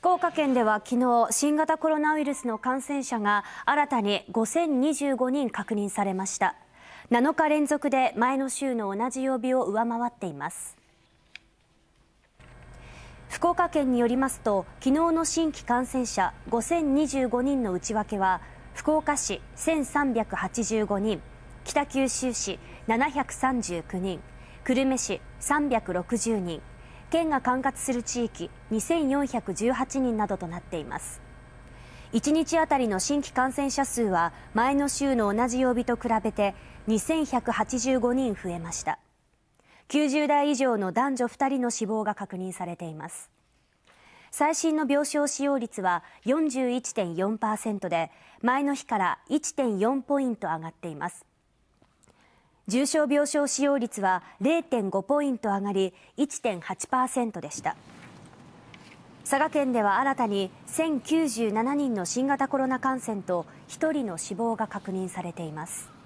福岡県では昨日新型コロナウイルスの感染者が新たに5025人確認されました7日連続で前の週の同じ曜日を上回っています福岡県によりますと昨日の新規感染者5025人の内訳は福岡市1385人北九州市739人久留米市360人県が管轄する地域2418人などとなっています1日あたりの新規感染者数は前の週の同じ曜日と比べて2185人増えました90代以上の男女2人の死亡が確認されています最新の病床使用率は41.4%で前の日から1.4ポイント上がっています重症病床使用率は0.5ポイント上がり1.8%でした佐賀県では新たに1097人の新型コロナ感染と1人の死亡が確認されています